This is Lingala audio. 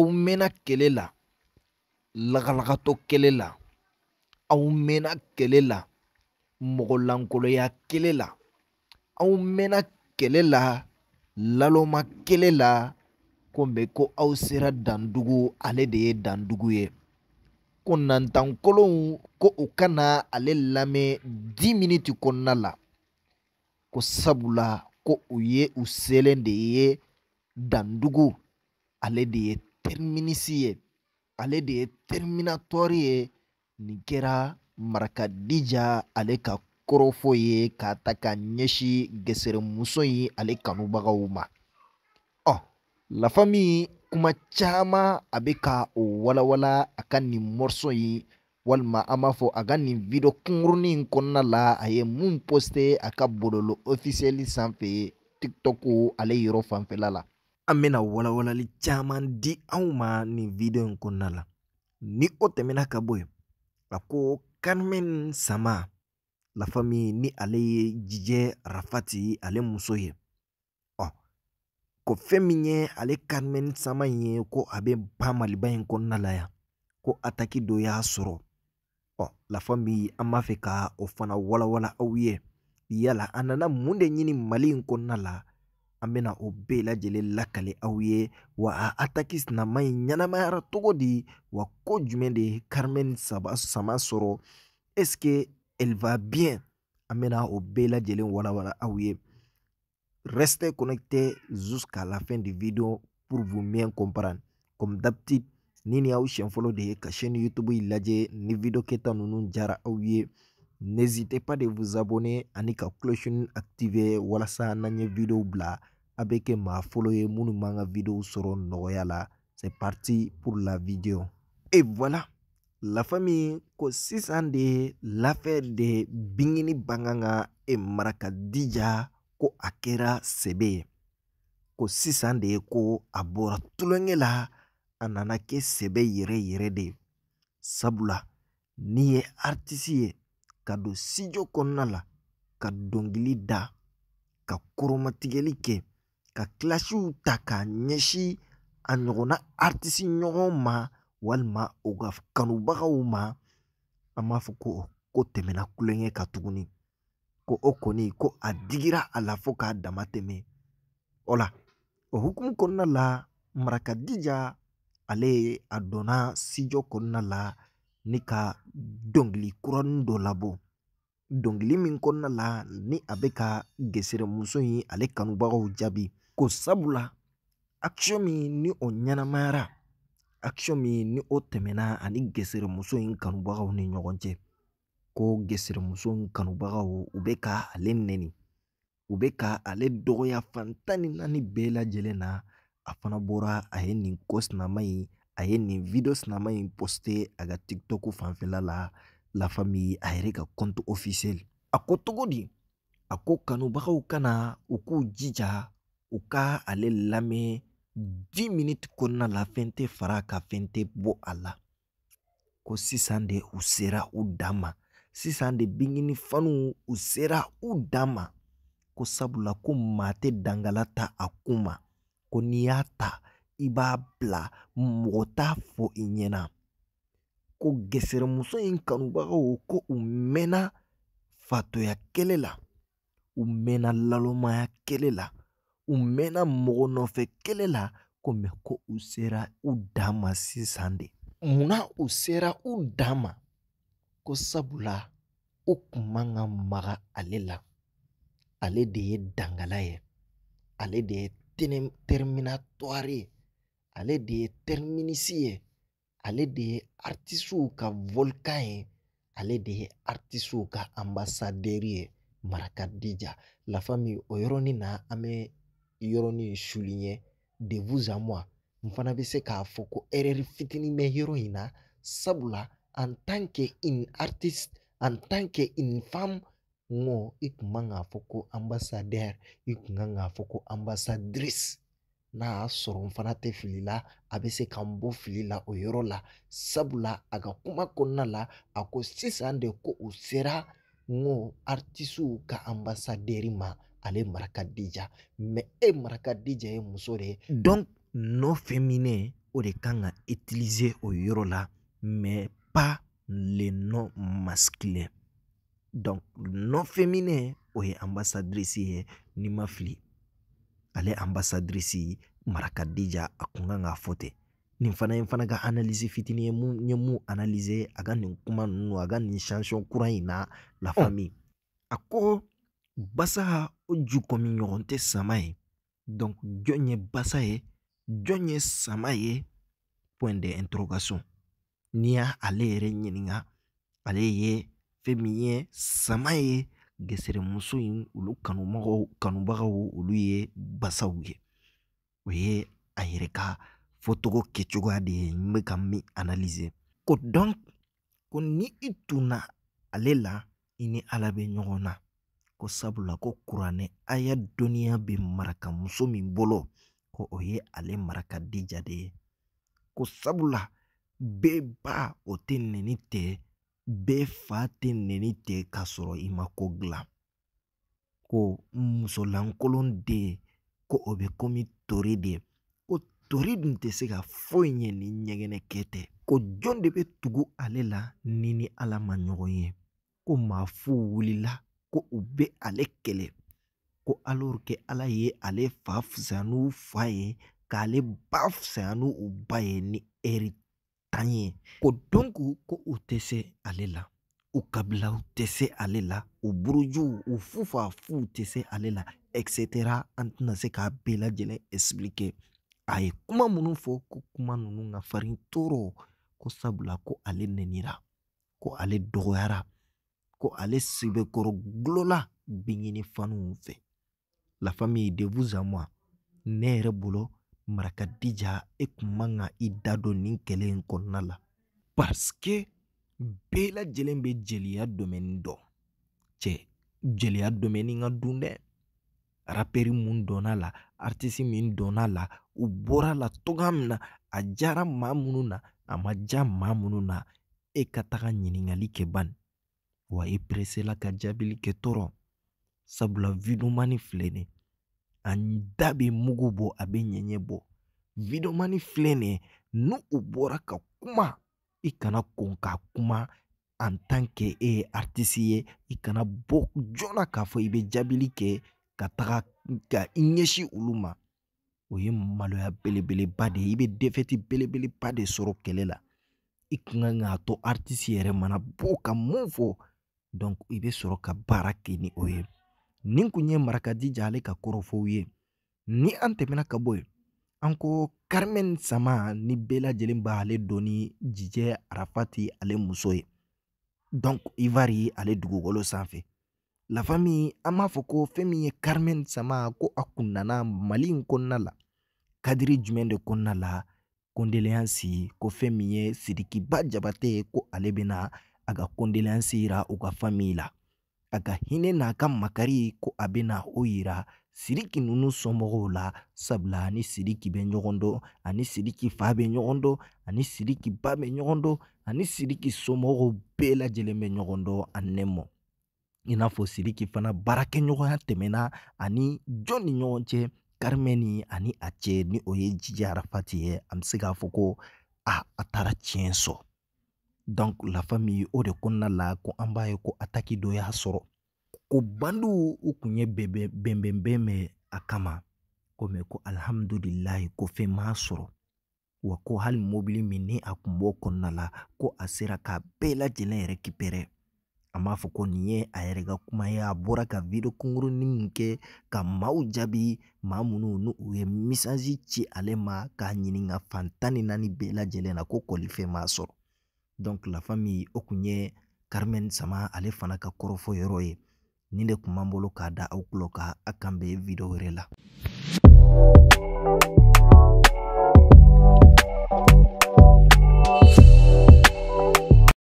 aw mɛnna kɛlɛ la lagalagatɔ kɛlɛ la aw mɛnna kɛlɛ la mɔgɔlankoloya kɛlɛ la aw mɛnna kɛlɛ la lalɔma kɛlɛ la ko ko aw sera dandugu ale de ye dandugu ye ko nantankolonw ko u kana ale lamɛn di miniti kɔnɔna la ko sabula ko u ye u selen de ye dandugu ale de ye terimisi ye ale de ye teriminatɔri ye nin kɛra marakadija ale ka korofo ye k'a ta ka ɲɛsi geseremuso ye ale kanubagaw ma ɔ lafa min kuma caman a bɛ ka o walawala a ka nin mɔriso ye walima an b'a fɔ a ka nin video kunkurunin kɔnɔna la a ye mun poste a ka bololo ofisiyɛli sanfɛ tiktok ale yɔrɔ fanfɛla la an bɛna walawalali caman di anw ma nin video in kɔnɔna la ni o tɛmɛna ka bɔ yen a ko carmen sama la famille ni ale ye jijɛ rafati ale muso ye ɔ oh, ko fɛn min ye ale carmen sama in ye ko a bɛ ban maliba in kɔnɔna la yan ko ataki dɔ y'a sɔrɔ ɔ oh, la famille an b'a fɛ ka o fana walawala aw ye yala a nana mun de ɲini mali in kɔnɔna la Amena obela o lakale aw wa a atakis na in ɲɛnamayara togo di wa ko jumɛn de karmen carmen saba sama est ce va bien Amena obela o bɛɛ lajɛlen walawala aw restez connecté jusqu'à la fin de vidéo pour vous bien comprendre comme d'habitude ni nin follow siɲɛ fɔlɔ de ye ka chaîne youtube lajɛ ni video kɛta ninnu jara aw ye n'hésitez pas de vous abonner ani ka cloche activer walasa n'an ye video bla. a bɛ kɛ maa fɔlɔ ye minnu man ka videw sɔrɔ nɔgɔya la c'est parti pour la vidéo et voilà la famille ko sisan de lafɛ de bingini bangan ka e mara ka dija ko a kɛra sɛbɛ ye ko sisan de ko a bɔra tulonkɛ la a nana kɛ sɛbɛ yɛrɛ yɛrɛ de ye sabula n'i ye aritisi ye ka don sijo kɔnɔna la ka dɔnkili da ka koromatigɛli kɛ ka kilasiw ta k'a ɲɛsin a ɲɔgɔnna artisi ɲɔgɔn ma walima u ka kanubagaw ma an b'a fɔ ko ko tɛmɛna kulonkɛ ka tuguni ko o kɔni ko a digira a la fo k'a dama tɛmɛ o la o hukumu kɔnɔna la marakadija ale a donna sijɔ kɔnɔna la ni ka dɔnkili kuranin dɔ labɔ dɔnkili min kɔnɔna la ni a bɛ ka gesere in ale kanubagaw jaabi ko sabula action min ni o ɲɛnamayara action min ni o tɛmɛna ani gɛsɛrɛmuso in kanubagaw ni ɲɔgɔn cɛ ko gɛsɛrɛmuso in kanubagaw u bɛ ka ale nɛni u bɛ ka ale dɔgɔya fantan ni naani bɛɛ lajɛlen na a fana bɔra a ye nin ko sinama in a ye nin video sinama in poste a ka tiktok fanfɛla la la famille a yɛrɛ ka compte officiel a ko togo di a ko kanubagaw kana u k'u jija u ka ale lamɛn di miniti kɔnɔna la fɛn tɛ fara a kan fɛn tɛ bɔ a la ko sisan de u sera u dan ma sisan de binkini fanuw u sera u dan ma ko sabula ko maa tɛ dangala ta a kun ma ko n'i y'a ta i b'a bila mɔgɔ t'a fɔ i ɲɛna ko gɛsɛrɛmuso in kanubagaw ko u mɛnna fatoya kɛlɛ la u mɛnna lalɔmaya kɛlɛ la u mɛnna mɔgɔ nɔfɛ kɛlɛ la ko mɛ ko u sera u dan ma sisan de munna u sera u dan ma ko sabula u kun man ka maga ale la ale de ye dangala ye ale de ye terminatoire ye ale de ye terminisi ye ale de ye artisiw ka volkan ye ale de ye artisiw ka ambasadɛri ye maraka dija la fami o yɔrɔnin na an bɛ yɔrɔnin ye de n fana bɛ se k'a fɔ ko ɛrɛri fitinin bɛ yɔrɔ in na sabula an tanke in artist an tanke in femme ngo i kun man k'a fɔ ko ambassadeur i kun kan k'a fɔ ko ambassadrice n'a y'a sɔrɔ n fana tɛ fili la a bɛ se ka n bɔ fili la o yɔrɔ la sabula a ka kuma kɔnɔna la a ko sisan de ko u sera ngo artisiw ka ambasadɛri ma ale mara ka di ja mɛ e mara ka di ja ye muso de ye donc nɔ fɛn minɛ o de kan ka utiliser o yɔrɔ la mais pas le nom masculin donc nom féminin o ye ambassadrice ye ni ma fili ale ambassadrice marakadija a kun kan k'a fɔ ten nin fana ye fana ka analyse fitini ye mun ye mun analyse a ka nin kuma ninnu a ka nin chanson kura in na la oh. famille oh. a ko basa o jukɔmiɲɔgɔn tɛ sama ye donc jɔn ye basa ye jɔn ye sama ye point de interrogation n'i ya ale yɛrɛ ɲininga ale ye fɛn min ye sama ye geseremuso in olu kanumɔgɔw kanubagaw olu ye basaw ye o ye a yɛrɛ ka fɔtogo kɛcogoya de ye n bɛ ka min analyse ko donc ko ni i tunna ale la i ni ala bɛ ɲɔgɔn na ko sabula ko kuranɛ aya dɔnniya bɛ marakamuso min bolo ko o ye ale maraka dija de ye ko sabula bɛɛ ba o tɛ nɛni tɛ bɛɛ fa tɛ nɛni tɛ k'a sɔrɔ i ma ko dilan ko musolankolon den ko o bɛ komi tori de ko tori dun tɛ se ka foyi ɲɛ ni ɲɛgɛnɛ kɛ tɛ ko jɔn de bɛ tugu ale la ni ni ala ma ɲɔgɔn ye ko maa fu wulila ko u be ale kɛlɛ ko alors que ala ye ale fa fisaya n'u fa ye k'ale ba fisaya u ba ye ni ɛri tan ye ko donku ko u tɛ se ale la u kabilaw tɛ se ale la u burujuw u fufafuw tɛ se ale la etc an tɛna se k'a bɛɛ lajɛlen explike a ye kuma minnu fɔ ko kuma nunu ka farin toro ko sabula ko ale nenira ko ale dɔgɔyara ko ale sɛbɛkɔrɔ gulɔla biɲini fanuw fɛ la famille de vous à moi ne yɛrɛ bolo mara dija e kun man ka i da don nin kɛlɛ in kɔnɔna la parce bɛɛ lajɛlen bɛ jeliya domaine dɔn cɛ jeliya domaine ka dun dɛ rapɛri mun dɔnna la artisi min dɔnna la u bɔra la toga min na a jara maa minnu na a ma ja maa minnu na e ka taga ɲininkali kɛ bani wa i peresela ka jaabili kɛ tɔɔrɔ sabula widomani filɛ nin an da bɛ mugu bɔ a bɛ ɲɛɲɛ bɔ widomani filɛ nin n'u u bɔra ka kuma i kana kɔn ka kuma en tant que e ye artisi ye i kana bɔ joona k'a fɔ i bɛ jaabili kɛ ka taga ka i ɲɛsin olu ma o ye maloya belebeleba de ye i bɛ defɛti belebeleba de sɔrɔ kɛlɛ la i ka kan k'a to artisi yɛrɛ mana bɔ ka mun fɔ donc i bɛ sɔrɔ ka baara kɛ ni o ye nin kun ye marakadija ale ka kɔrɔfɔw ye ni an tɛmɛna ka bɔ yen an ko carmen sama ni bɛɛ lajɛlen b'ale dɔn ni jijɛ arafati ale muso ye donc ivari ale dugukolo sanfɛ lafa min an b'a fɔ ko fɛn min ye carmen sama ko a kun nana mali in kɔnɔna la kadiri jumɛn de kɔnɔna la kondeleyansi ko fɛn min ye sirikiba jabate ko ale bɛna a ka kondiliyansi yira u makari ko abena bena o yira nunu sɔmɔgɔw la ani sidiki bɛ ani sidiki faa bɛ ani sidiki ba bɛ ani sidiki somɔgɔw bɛɛ lajɛlen bɛ ɲɔgɔn dɔ a nɛmɔ i n'a fɔ sidiki ani jɔn ni ɲɔgɔn ani a ni o ye ye an be a a taara donc la famille o de kɔnɔna la ko an b'a ye ko ataki dɔ y'a sɔrɔ ko bandu u kun ye bɛnbɛnbɛn mɛn a kama ko mɛ ko alhamdulilahi ko fɛn m'a sɔrɔ wa ko hali mobili min ni a kun b'o kɔnɔna la ko a sera k'a bɛɛ lajɛlen yɛrɛ kipɛrɛ an b'a fɔ ko nin ye a yɛrɛ ka kuma ye a bɔra ka video kungurunin min kɛ ka maaw jaabi ma minnu n'u u ye misazi ci ale ma k'a ɲininka fantan ni naani bɛɛ lajɛlen na ko kɔlifɛn m'a sɔrɔ donc la famille o kun ye Carmen Sama ale fana ka kɔrɔfɔ yɔrɔ ye ni de kun b'an bolo k'a da aw kulo ka a kan be video wɛrɛ la